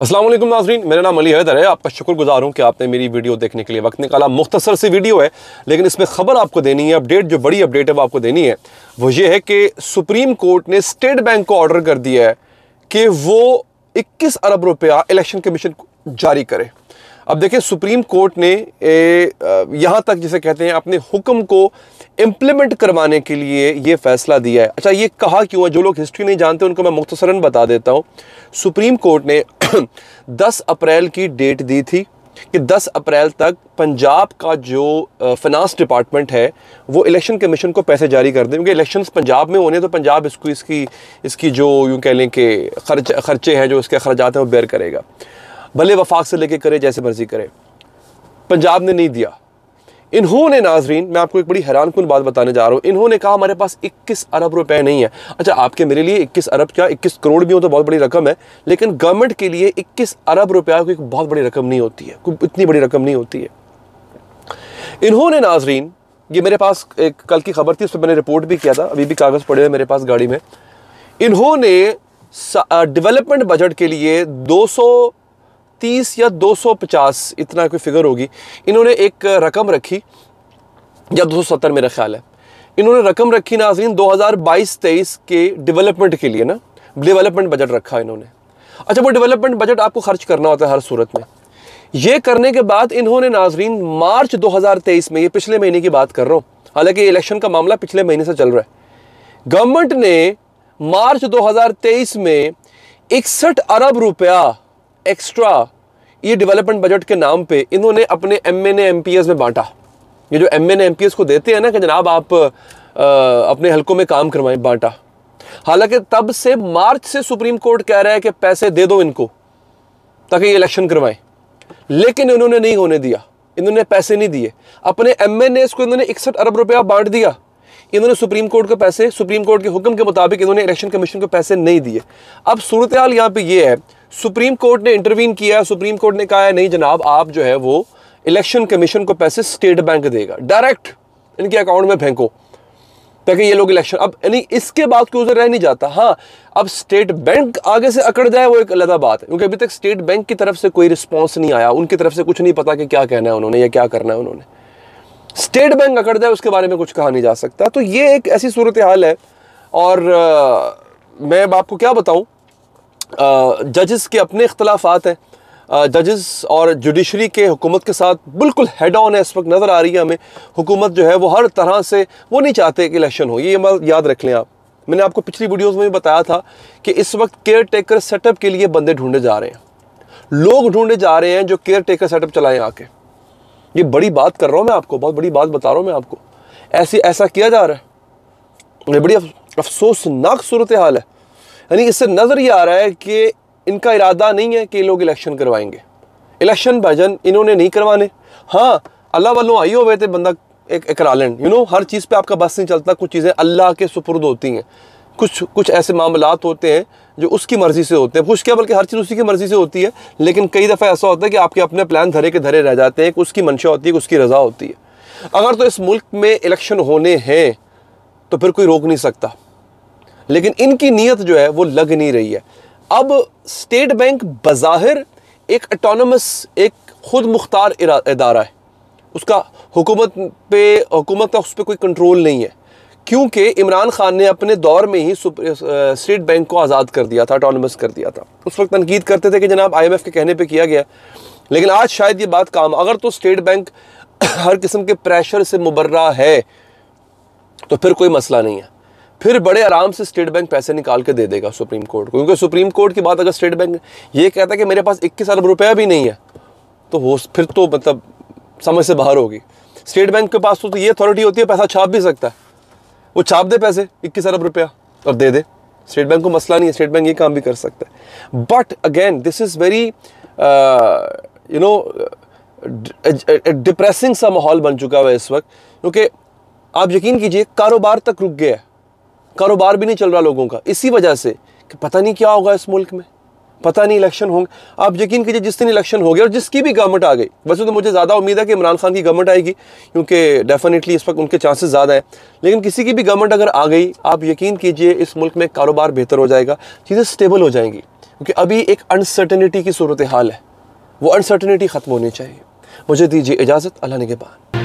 असलम नाजरीन मेरा नाम अली हैदर है आपका शुक्रगुजार हूँ कि आपने मेरी वीडियो देखने के लिए वक्त निकाला मुख्तसर सी वीडियो है लेकिन इसमें खबर आपको देनी है अपडेट जो बड़ी अपडेट है वो आपको देनी है वो ये है कि सुप्रीम कोर्ट ने स्टेट बैंक को ऑर्डर कर दिया है कि वो इक्कीस अरब रुपया इलेक्शन कमीशन जारी करे अब देखिए सुप्रीम कोर्ट ने यहाँ तक जिसे कहते हैं अपने हुक्म को इम्प्लीमेंट करवाने के लिए ये फैसला दिया है अच्छा ये कहा क्यों है जो लोग हिस्ट्री नहीं जानते उनको मैं मुख्तसरन बता देता हूँ सुप्रीम कोर्ट ने 10 अप्रैल की डेट दी थी कि 10 अप्रैल तक पंजाब का जो फिनांस डिपार्टमेंट है वो इलेक्शन कमीशन को पैसे जारी कर दें क्योंकि इलेक्शन पंजाब में होने तो पंजाब इसको इसकी इसकी जो यूँ कह लें कि खर्च खर्चे हैं जो इसके अखराज हैं वो बेर करेगा भले वफाक से लेके करे जैसे मर्जी करे पंजाब ने नहीं दिया इन्होंने नाजरीन मैं आपको एक बड़ी हैरान कन बात बताने जा रहा हूँ इन्होंने कहा हमारे पास 21 अरब रुपए नहीं है अच्छा आपके मेरे लिए 21 अरब क्या 21 करोड़ भी हो तो बहुत बड़ी रकम है लेकिन गवर्नमेंट के लिए 21 अरब रुपया कोई बहुत बड़ी रकम नहीं होती है कोई इतनी बड़ी रकम नहीं होती है इन्होंने नाजरीन ये मेरे पास एक कल की खबर थी उस पर मैंने रिपोर्ट भी किया था अभी भी कागज़ पड़े हुए मेरे पास गाड़ी में इन्होंने डिवेलपमेंट बजट के लिए दो सौ तीस या दो सौ पचास इतना कोई फिगर होगी इन्होंने एक रकम रखी या दो सौ सत्तर मेरा ख्याल है इन्होंने रकम रखी नाजरीन दो हज़ार बाईस तेईस के डेवलपमेंट के लिए ना डेवलपमेंट बजट रखा इन्होंने अच्छा वो डेवलपमेंट बजट आपको खर्च करना होता है हर सूरत में ये करने के बाद इन्होंने नाजरीन मार्च दो हजार तेईस में ये पिछले महीने की बात कर रहा हूँ हालांकि इलेक्शन का मामला पिछले महीने से चल रहा है गवर्नमेंट ने मार्च 2023 में इकसठ अरब रुपया एक्स्ट्रा ये डेवलपमेंट बजट के नाम पे इन्होंने अपने एम एन में बांटा ये जो एम एन को देते हैं ना कि जनाब आप आ, अपने हलकों में काम करवाएं बांटा हालांकि तब से मार्च से सुप्रीम कोर्ट कह रहा है कि पैसे दे दो इनको ताकि ये इलेक्शन करवाएं लेकिन इन्होंने नहीं होने दिया इन्होंने पैसे नहीं दिए अपने एम एन को इन्होंने इकसठ अरब रुपया बांट दिया इन्होंने सुप्रीम कोर्ट को पैसे सुप्रीम कोर्ट के हुक्म के मुताबिक इन्होंने इलेक्शन कमीशन को पैसे नहीं दिए अब सूरत हाल यहाँ पर यह है सुप्रीम कोर्ट ने इंटरवीन किया सुप्रीम कोर्ट ने कहा है नहीं जनाब आप जो है वो इलेक्शन कमीशन को पैसे स्टेट बैंक देगा डायरेक्ट इनके अकाउंट में फेंको ताकि ये लोग इलेक्शन अब यानी इसके बाद कोई उधर रह नहीं जाता हाँ अब स्टेट बैंक आगे से अकड़ जाए वो एक अलग बात है क्योंकि अभी तक स्टेट बैंक की तरफ से कोई रिस्पॉन्स नहीं आया उनकी तरफ से कुछ नहीं पता कि क्या कहना है उन्होंने या क्या करना है उन्होंने स्टेट बैंक अकड़ जाए उसके बारे में कुछ कहा नहीं जा सकता तो ये एक ऐसी सूरत हाल है और आ, मैं आपको क्या बताऊँ जजेस के अपने इख्तलाफात हैं जजेस और जुडिशरी के हुकूमत के साथ बिल्कुल हेड ऑन है इस वक्त नज़र आ रही है हमें हुकूमत जो है वो हर तरह से वो नहीं चाहते कि इलेक्शन हो ये याद रख लें आप मैंने आपको पिछली वीडियोस में भी बताया था कि इस वक्त केयर टेकर सेटअप के लिए बंदे ढूंढे जा रहे हैं लोग ढूंढे जा रहे हैं जो केयर टेकर सेटअप चलाएं आके ये बड़ी बात कर रहा हूँ मैं आपको बहुत बड़ी बात बता रहा हूँ मैं आपको ऐसी ऐसा किया जा रहा है ये बड़ी अफसोसनाक सूरत हाल है यानी इससे नज़र ये आ रहा है कि इनका इरादा नहीं है कि लोग इलेक्शन करवाएंगे इलेक्शन भजन इन्होंने नहीं करवाने हाँ अल्लाह वालों आई हो गए थे बंदा एक करा यू नो हर चीज़ पे आपका बस नहीं चलता कुछ चीज़ें अल्लाह के सुपुर्द होती हैं कुछ कुछ ऐसे मामला होते हैं जो उसकी मर्ज़ी से होते हैं कुछ क्या बल्कि हर चीज़ उसी की मर्ज़ी से होती है लेकिन कई दफ़ा ऐसा होता है कि आपके अपने प्लान धरे के धरे रह जाते हैं उसकी मंशा होती है उसकी रज़ा होती है अगर तो इस मुल्क में इलेक्शन होने हैं तो फिर कोई रोक नहीं सकता लेकिन इनकी नीयत जो है वो लग नहीं रही है अब स्टेट बैंक बज़ाहिर एक अटोनमस एक ख़ुद मुख्तार इदारा है उसका हुकूमत पे हुकूमत का उस पर कोई कंट्रोल नहीं है क्योंकि इमरान खान ने अपने दौर में ही स्टेट बैंक को आज़ाद कर दिया था अटोनमस कर दिया था उस वक्त तनकीद करते थे कि जनाब आईएमएफ के कहने पे किया गया लेकिन आज शायद ये बात काम अगर तो स्टेट बैंक हर किस्म के प्रेशर से मुबर्रा है तो फिर कोई मसला नहीं है फिर बड़े आराम से स्टेट बैंक पैसे निकाल के दे देगा सुप्रीम कोर्ट को क्योंकि सुप्रीम कोर्ट की बात अगर स्टेट बैंक ये कहता है कि मेरे पास इक्कीस अरब रुपया भी नहीं है तो हो फिर तो मतलब समझ से बाहर होगी स्टेट बैंक के पास तो, तो ये अथॉरिटी होती है पैसा छाप भी सकता है वो छाप दे पैसे इक्कीस अरब रुपया और दे दे स्टेट बैंक को मसला नहीं है स्टेट बैंक ये काम भी कर सकता है but again this is very you know depressing सा माहौल बन चुका हुआ इस वक्त क्योंकि आप यकीन कीजिए कारोबार तक रुक गया है कारोबार भी नहीं चल रहा लोगों का इसी वजह से कि पता नहीं क्या होगा इस मुल्क में पता नहीं इलेक्शन होंगे आप यकीन कीजिए जिस दिन इलेक्शन हो गया और जिसकी भी गवर्नमेंट आ गई वैसे तो मुझे ज़्यादा उम्मीद है कि इमरान खान की गवर्नमेंट आएगी क्योंकि डेफिनेटली इस वक्त उनके चांसेस ज़्यादा है लेकिन किसी की भी गवर्नमेंट अगर आ गई आप यकीन कीजिए इस मुल्क में कारोबार बेहतर हो जाएगा चीज़ें स्टेबल हो जाएंगी क्योंकि अभी एक अनसर्टनिटी की सूरत हाल है वो अनसर्टनिटी ख़त्म होनी चाहिए मुझे दीजिए इजाज़त अल्लाह ने के बाद